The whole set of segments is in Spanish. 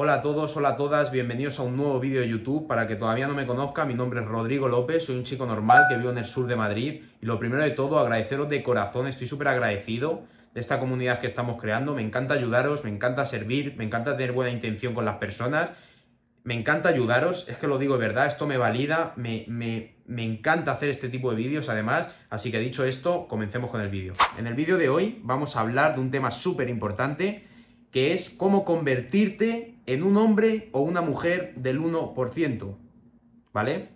Hola a todos, hola a todas, bienvenidos a un nuevo vídeo de YouTube. Para que todavía no me conozca, mi nombre es Rodrigo López, soy un chico normal que vivo en el sur de Madrid y lo primero de todo, agradeceros de corazón, estoy súper agradecido de esta comunidad que estamos creando, me encanta ayudaros, me encanta servir, me encanta tener buena intención con las personas, me encanta ayudaros, es que lo digo de verdad, esto me valida, me, me encanta hacer este tipo de vídeos además, así que dicho esto, comencemos con el vídeo. En el vídeo de hoy vamos a hablar de un tema súper importante que es cómo convertirte en un hombre o una mujer del 1%, ¿vale?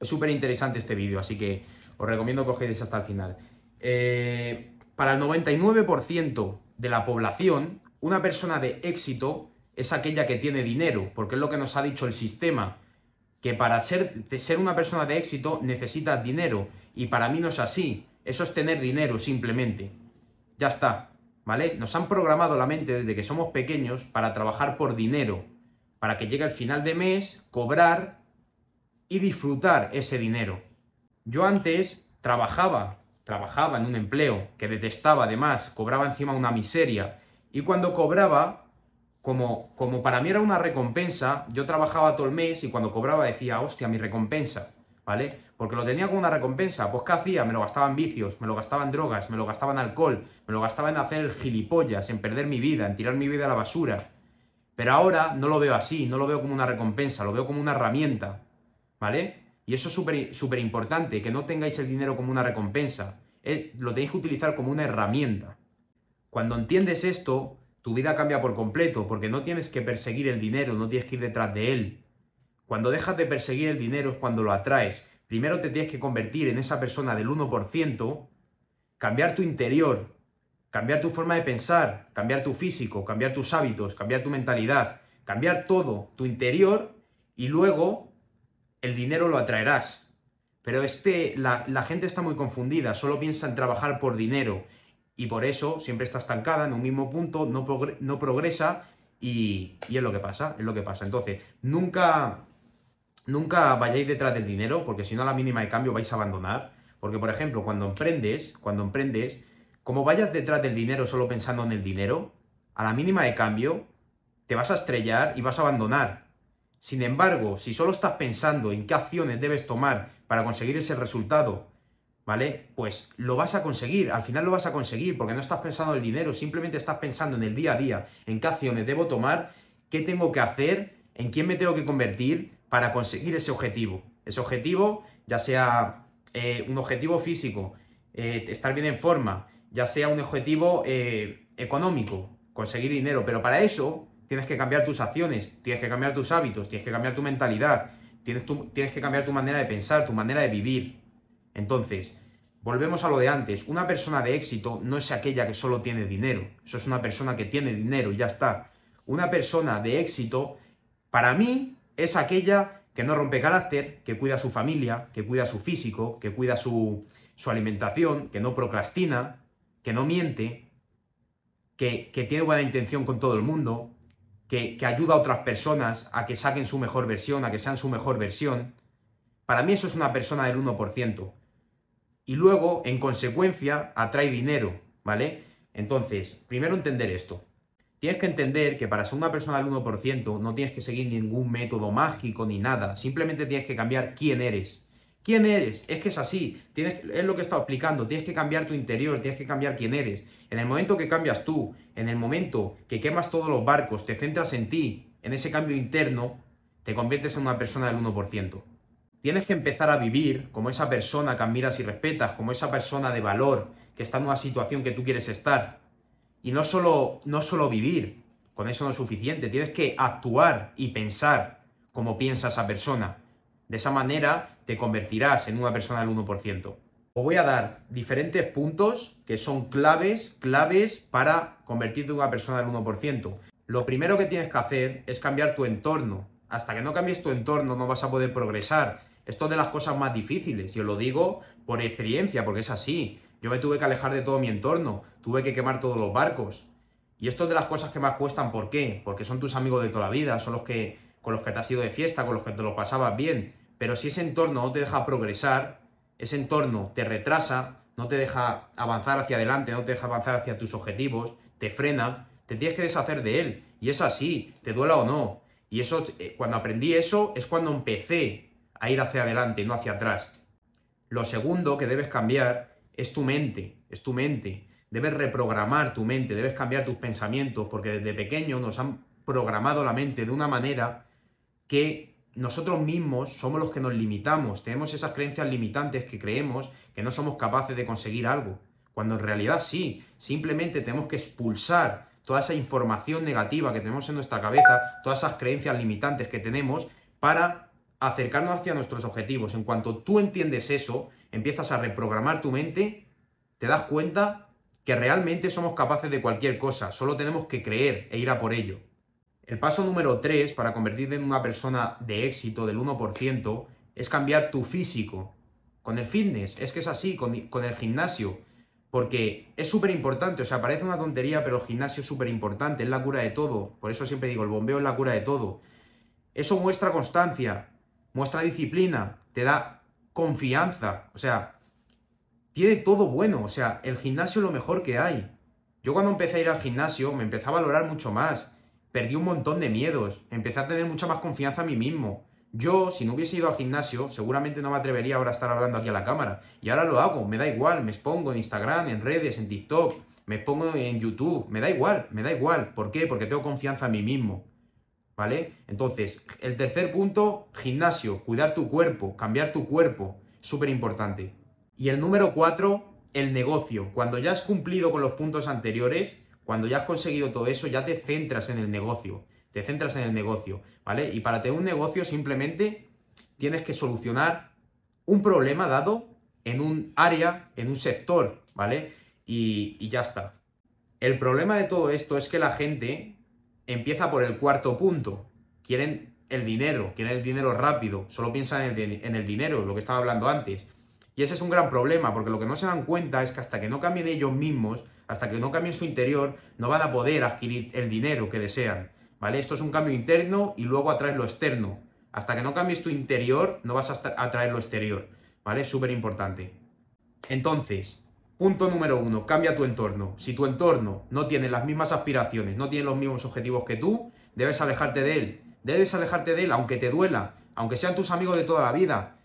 Es súper interesante este vídeo, así que os recomiendo que os hasta el final. Eh, para el 99% de la población, una persona de éxito es aquella que tiene dinero, porque es lo que nos ha dicho el sistema, que para ser, ser una persona de éxito necesitas dinero, y para mí no es así, eso es tener dinero simplemente. Ya está, ¿vale? Nos han programado la mente desde que somos pequeños para trabajar por dinero, para que llegue al final de mes, cobrar y disfrutar ese dinero. Yo antes trabajaba, trabajaba en un empleo que detestaba además, cobraba encima una miseria y cuando cobraba, como, como para mí era una recompensa, yo trabajaba todo el mes y cuando cobraba decía, hostia, mi recompensa. ¿vale? Porque lo tenía como una recompensa. Pues, ¿qué hacía? Me lo gastaba en vicios, me lo gastaba en drogas, me lo gastaba en alcohol, me lo gastaba en hacer gilipollas, en perder mi vida, en tirar mi vida a la basura. Pero ahora no lo veo así, no lo veo como una recompensa, lo veo como una herramienta, ¿vale? Y eso es súper importante, que no tengáis el dinero como una recompensa, lo tenéis que utilizar como una herramienta. Cuando entiendes esto, tu vida cambia por completo, porque no tienes que perseguir el dinero, no tienes que ir detrás de él, cuando dejas de perseguir el dinero es cuando lo atraes. Primero te tienes que convertir en esa persona del 1%, cambiar tu interior, cambiar tu forma de pensar, cambiar tu físico, cambiar tus hábitos, cambiar tu mentalidad, cambiar todo, tu interior, y luego el dinero lo atraerás. Pero este, la, gente está muy confundida, solo piensa en trabajar por dinero y por eso siempre está estancada en un mismo punto, no, no progresa y, y es lo que pasa, es lo que pasa. Entonces, nunca Nunca vayáis detrás del dinero, porque si no a la mínima de cambio vais a abandonar. Porque, por ejemplo, cuando emprendes, cuando emprendes, como vayas detrás del dinero solo pensando en el dinero, a la mínima de cambio te vas a estrellar y vas a abandonar. Sin embargo, si solo estás pensando en qué acciones debes tomar para conseguir ese resultado, ¿vale? Pues lo vas a conseguir, al final lo vas a conseguir, porque no estás pensando en el dinero, simplemente estás pensando en el día a día, en qué acciones debo tomar, qué tengo que hacer, en quién me tengo que convertir para conseguir ese objetivo. Ese objetivo, ya sea eh, un objetivo físico, eh, estar bien en forma, ya sea un objetivo eh, económico, conseguir dinero, pero para eso tienes que cambiar tus acciones, tienes que cambiar tus hábitos, tienes que cambiar tu mentalidad, tienes, tienes que cambiar tu manera de pensar, tu manera de vivir. Entonces, volvemos a lo de antes, una persona de éxito no es aquella que solo tiene dinero, eso es una persona que tiene dinero y ya está. Una persona de éxito, para mí, es aquella que no rompe carácter, que cuida a su familia, que cuida a su físico, que cuida su, su alimentación, que no procrastina, que no miente, que, tiene buena intención con todo el mundo, que, que ayuda a otras personas a que saquen su mejor versión, a que sean su mejor versión. Para mí eso es una persona del 1%. Y luego, en consecuencia, atrae dinero, ¿vale? Entonces, primero entender esto. Tienes que entender que para ser una persona del 1% no tienes que seguir ningún método mágico ni nada. Simplemente tienes que cambiar quién eres. ¿Quién eres? Es que es así. Tienes, es lo que he estado explicando. Tienes que cambiar tu interior, tienes que cambiar quién eres. En el momento que cambias tú, en el momento que quemas todos los barcos, te centras en ti, en ese cambio interno, te conviertes en una persona del 1%. Tienes que empezar a vivir como esa persona que admiras y respetas, como esa persona de valor que está en una situación que tú quieres estar. Y no solo, no solo vivir, con eso no es suficiente, tienes que actuar y pensar como piensa esa persona. De esa manera te convertirás en una persona del 1%. Os voy a dar diferentes puntos que son claves, claves para convertirte en una persona del 1%. Lo primero que tienes que hacer es cambiar tu entorno. Hasta que no cambies tu entorno no vas a poder progresar. Esto es de las cosas más difíciles, y os lo digo por experiencia, porque es así. Yo me tuve que alejar de todo mi entorno, tuve que quemar todos los barcos. Y esto es de las cosas que más cuestan, ¿por qué? Porque son tus amigos de toda la vida, son los que con los que te has ido de fiesta, con los que te lo pasabas bien. Pero si ese entorno no te deja progresar, ese entorno te retrasa, no te deja avanzar hacia adelante, no te deja avanzar hacia tus objetivos, te frena, te tienes que deshacer de él. Y es así, te duela o no. Y eso, eh, cuando aprendí eso, es cuando empecé a ir hacia adelante, Y no hacia atrás. Lo segundo que debes cambiar es tu mente, es tu mente. Debes reprogramar tu mente, debes cambiar tus pensamientos, porque desde pequeño nos han programado la mente de una manera que nosotros mismos somos los que nos limitamos, tenemos esas creencias limitantes que creemos que no somos capaces de conseguir algo, cuando en realidad sí, simplemente tenemos que expulsar toda esa información negativa que tenemos en nuestra cabeza, todas esas creencias limitantes que tenemos para acercarnos hacia nuestros objetivos. En cuanto tú entiendes eso, empiezas a reprogramar tu mente, te das cuenta que realmente somos capaces de cualquier cosa, solo tenemos que creer e ir a por ello. El paso número 3 para convertirte en una persona de éxito del 1% es cambiar tu físico. Con el fitness, es que es así, con, con el gimnasio, porque es súper importante, o sea, parece una tontería, pero el gimnasio es súper importante, es la cura de todo. Por eso siempre digo, el bombeo es la cura de todo. Eso muestra constancia, muestra disciplina, te da confianza, o sea, tiene todo bueno, o sea, el gimnasio es lo mejor que hay. Yo cuando empecé a ir al gimnasio me empecé a valorar mucho más, perdí un montón de miedos, empecé a tener mucha más confianza en mí mismo. Yo, si no hubiese ido al gimnasio, seguramente no me atrevería ahora a estar hablando aquí a la cámara. Y ahora lo hago, me da igual, me expongo en Instagram, en redes, en TikTok, me expongo en YouTube, me da igual, me da igual. ¿Por qué? Porque tengo confianza en mí mismo. ¿vale? Entonces, el tercer punto, gimnasio, cuidar tu cuerpo, cambiar tu cuerpo, súper importante. Y el número cuatro, el negocio. Cuando ya has cumplido con los puntos anteriores, cuando ya has conseguido todo eso, ya te centras en el negocio, te centras en el negocio, ¿vale? Y para tener un negocio simplemente tienes que solucionar un problema dado en un área, en un sector, ¿vale? Y, y, ya está. El problema de todo esto es que la gente empieza por el cuarto punto. Quieren el dinero, quieren el dinero rápido, solo piensan en el, dinero, lo que estaba hablando antes. Y ese es un gran problema, porque lo que no se dan cuenta es que hasta que no cambien ellos mismos, hasta que no cambien su interior, no van a poder adquirir el dinero que desean. ¿Vale? Esto es un cambio interno y luego atraes lo externo. Hasta que no cambies tu interior, no vas a atraer lo exterior. ¿Vale? Súper importante. Entonces, Punto número uno, cambia tu entorno. Si tu entorno no tiene las mismas aspiraciones, no tiene los mismos objetivos que tú, debes alejarte de él. Debes alejarte de él, aunque te duela, aunque sean tus amigos de toda la vida.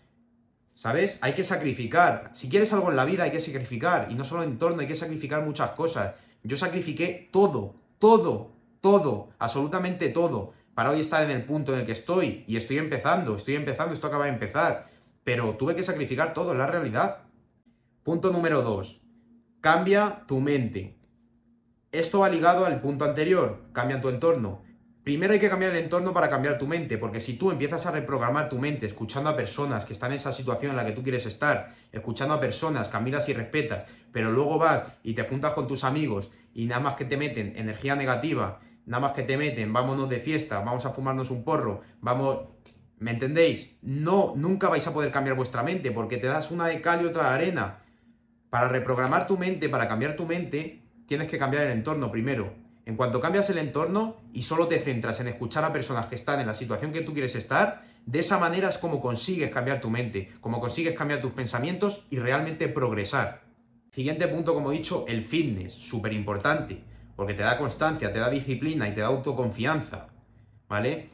¿Sabes? Hay que sacrificar. Si quieres algo en la vida, hay que sacrificar. Y no solo el entorno, hay que sacrificar muchas cosas. Yo sacrifiqué todo, todo, todo, absolutamente todo, para hoy estar en el punto en el que estoy. Y estoy empezando, estoy empezando, esto acaba de empezar. Pero tuve que sacrificar todo, es la realidad. Punto número 2. Cambia tu mente. Esto va ligado al punto anterior, cambia tu entorno. Primero hay que cambiar el entorno para cambiar tu mente, porque si tú empiezas a reprogramar tu mente escuchando a personas que están en esa situación en la que tú quieres estar, escuchando a personas que admiras y respetas, pero luego vas y te juntas con tus amigos y nada más que te meten energía negativa, nada más que te meten, vámonos de fiesta, vamos a fumarnos un porro, vamos, ¿me entendéis? No, nunca vais a poder cambiar vuestra mente porque te das una de cal y otra de arena. Para reprogramar tu mente, para cambiar tu mente, tienes que cambiar el entorno primero. En cuanto cambias el entorno y solo te centras en escuchar a personas que están en la situación que tú quieres estar, de esa manera es como consigues cambiar tu mente, como consigues cambiar tus pensamientos y realmente progresar. Siguiente punto, como he dicho, el fitness, súper importante, porque te da constancia, te da disciplina y te da autoconfianza, ¿vale?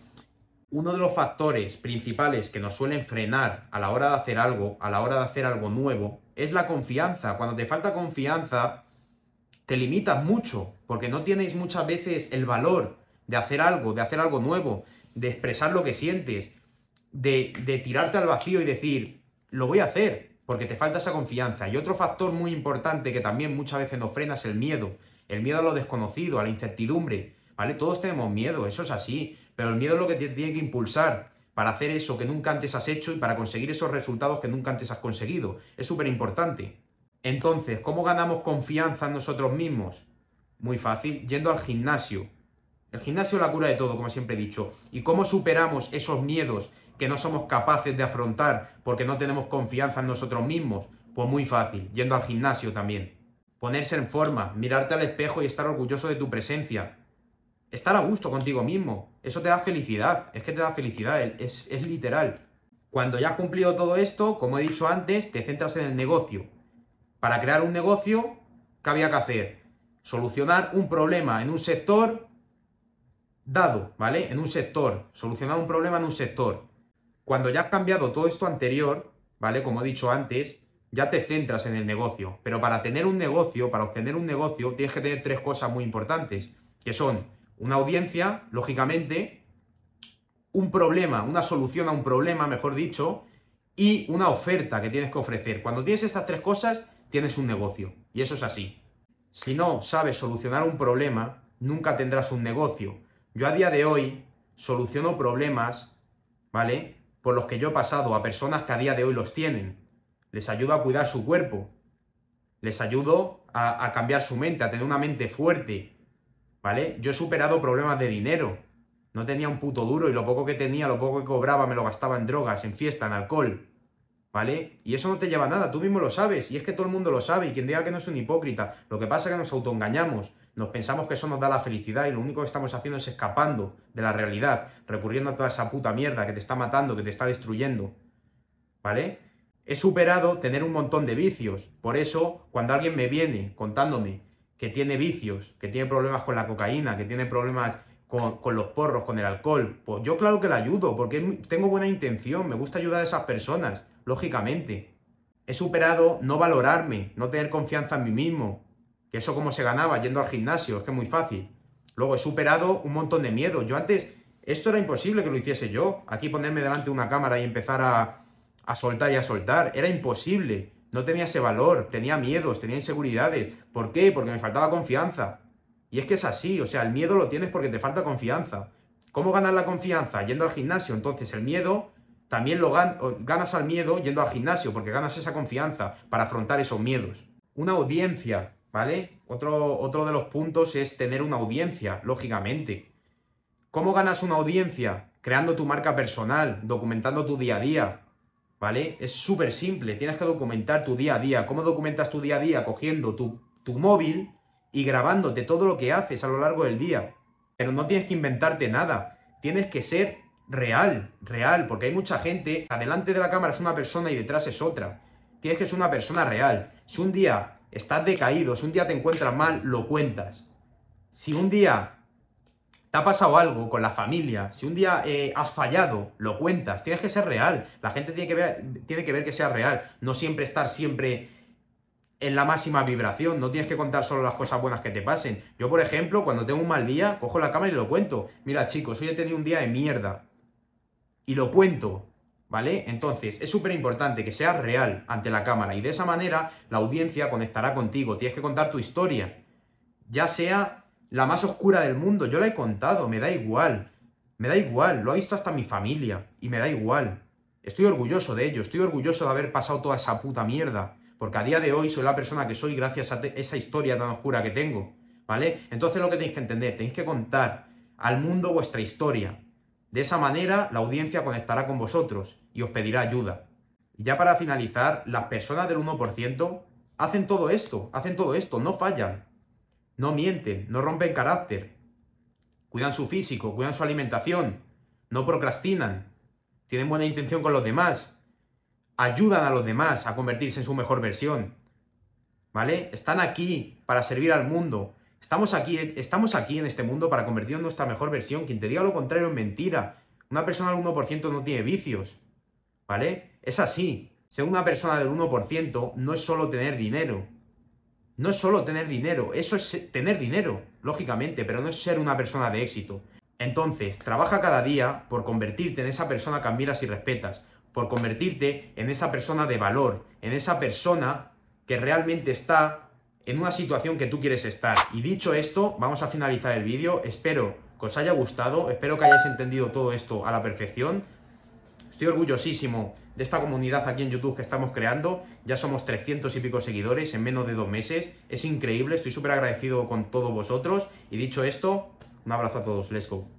uno de los factores principales que nos suelen frenar a la hora de hacer algo, a la hora de hacer algo nuevo, es la confianza. Cuando te falta confianza, te limitas mucho, porque no tienes muchas veces el valor de hacer algo, de hacer algo nuevo, de expresar lo que sientes, de, tirarte al vacío y decir, lo voy a hacer, porque te falta esa confianza. Y otro factor muy importante que también muchas veces nos frena es el miedo, el miedo a lo desconocido, a la incertidumbre, ¿vale? Todos tenemos miedo, eso es así. Pero el miedo es lo que te tiene que impulsar para hacer eso que nunca antes has hecho y para conseguir esos resultados que nunca antes has conseguido. Es súper importante. Entonces, ¿cómo ganamos confianza en nosotros mismos? Muy fácil, yendo al gimnasio. El gimnasio es la cura de todo, como siempre he dicho. ¿Y cómo superamos esos miedos que no somos capaces de afrontar porque no tenemos confianza en nosotros mismos? Pues muy fácil, yendo al gimnasio también. Ponerse en forma, mirarte al espejo y estar orgulloso de tu presencia estar a gusto contigo mismo. Eso te da felicidad, es que te da felicidad, es, literal. Cuando ya has cumplido todo esto, como he dicho antes, te centras en el negocio. Para crear un negocio, ¿qué había que hacer? Solucionar un problema en un sector dado, ¿vale? En un sector, solucionar un problema en un sector. Cuando ya has cambiado todo esto anterior, ¿vale? Como he dicho antes, ya te centras en el negocio. Pero para tener un negocio, para obtener un negocio, tienes que tener tres cosas muy importantes, que son una audiencia, lógicamente, un problema, una solución a un problema, mejor dicho, y una oferta que tienes que ofrecer. Cuando tienes estas tres cosas, tienes un negocio. Y eso es así. Si no sabes solucionar un problema, nunca tendrás un negocio. Yo a día de hoy soluciono problemas, ¿vale? Por los que yo he pasado a personas que a día de hoy los tienen. Les ayudo a cuidar su cuerpo. Les ayudo a, cambiar su mente, a tener una mente fuerte, ¿vale? Yo he superado problemas de dinero. No tenía un puto duro y lo poco que tenía, lo poco que cobraba, me lo gastaba en drogas, en fiesta, en alcohol. ¿Vale? Y eso no te lleva a nada, tú mismo lo sabes, y es que todo el mundo lo sabe, y quien diga que no es un hipócrita, lo que pasa es que nos autoengañamos, nos pensamos que eso nos da la felicidad y lo único que estamos haciendo es escapando de la realidad, recurriendo a toda esa puta mierda que te está matando, que te está destruyendo. ¿Vale? He superado tener un montón de vicios, por eso cuando alguien me viene contándome que tiene vicios, que tiene problemas con la cocaína, que tiene problemas con, los porros, con el alcohol, pues yo claro que la ayudo, porque tengo buena intención, me gusta ayudar a esas personas, lógicamente. He superado no valorarme, no tener confianza en mí mismo, que eso como se ganaba yendo al gimnasio, es que es muy fácil. Luego he superado un montón de miedo. Yo antes, esto era imposible que lo hiciese yo, aquí ponerme delante de una cámara y empezar a, a soltar y a soltar, era imposible. No tenía ese valor, tenía miedos, tenía inseguridades. ¿Por qué? Porque me faltaba confianza. Y es que es así, o sea, el miedo lo tienes porque te falta confianza. ¿Cómo ganas la confianza? Yendo al gimnasio. Entonces el miedo también lo ganas al miedo yendo al gimnasio, porque ganas esa confianza para afrontar esos miedos. Una audiencia, ¿vale? Otro, otro de los puntos es tener una audiencia, lógicamente. ¿Cómo ganas una audiencia? Creando tu marca personal, documentando tu día a día, ¿vale? Es súper simple, tienes que documentar tu día a día. ¿Cómo documentas tu día a día? Cogiendo tu, tu móvil y grabándote todo lo que haces a lo largo del día. Pero no tienes que inventarte nada, tienes que ser real, real, porque hay mucha gente, adelante de la cámara es una persona y detrás es otra. Tienes que ser una persona real. Si un día estás decaído, si un día te encuentras mal, lo cuentas. Si un día ha pasado algo con la familia, si un día eh, has fallado, lo cuentas, tienes que ser real, la gente tiene que, ver, tiene que ver que sea real, no siempre estar siempre en la máxima vibración, no tienes que contar solo las cosas buenas que te pasen. Yo, por ejemplo, cuando tengo un mal día, cojo la cámara y lo cuento. Mira, chicos, hoy he tenido un día de mierda. Y lo cuento, ¿vale? Entonces, es súper importante que seas real ante la cámara y de esa manera la audiencia conectará contigo. Tienes que contar tu historia, ya sea la más oscura del mundo. Yo la he contado, me da igual. Me da igual, lo ha visto hasta mi familia y me da igual. Estoy orgulloso de ello, estoy orgulloso de haber pasado toda esa puta mierda, porque a día de hoy soy la persona que soy gracias a esa historia tan oscura que tengo, ¿vale? Entonces lo que tenéis que entender, tenéis que contar al mundo vuestra historia. De esa manera la audiencia conectará con vosotros y os pedirá ayuda. Y ya para finalizar, las personas del 1% hacen todo esto, hacen todo esto, no fallan no mienten, no rompen carácter, cuidan su físico, cuidan su alimentación, no procrastinan, tienen buena intención con los demás, ayudan a los demás a convertirse en su mejor versión. ¿Vale? Están aquí para servir al mundo. Estamos aquí, estamos aquí en este mundo para convertirnos en nuestra mejor versión. Quien te diga lo contrario es mentira. Una persona del 1% no tiene vicios. ¿Vale? Es así. Ser una persona del 1% no es solo tener dinero, no es solo tener dinero, eso es tener dinero, lógicamente, pero no es ser una persona de éxito. Entonces, trabaja cada día por convertirte en esa persona que admiras y respetas, por convertirte en esa persona de valor, en esa persona que realmente está en una situación que tú quieres estar. Y dicho esto, vamos a finalizar el vídeo. Espero que os haya gustado, espero que hayáis entendido todo esto a la perfección. Estoy orgullosísimo de esta comunidad aquí en YouTube que estamos creando. Ya somos 300 y pico seguidores en menos de dos meses. Es increíble, estoy súper agradecido con todos vosotros. Y dicho esto, un abrazo a todos. Let's go.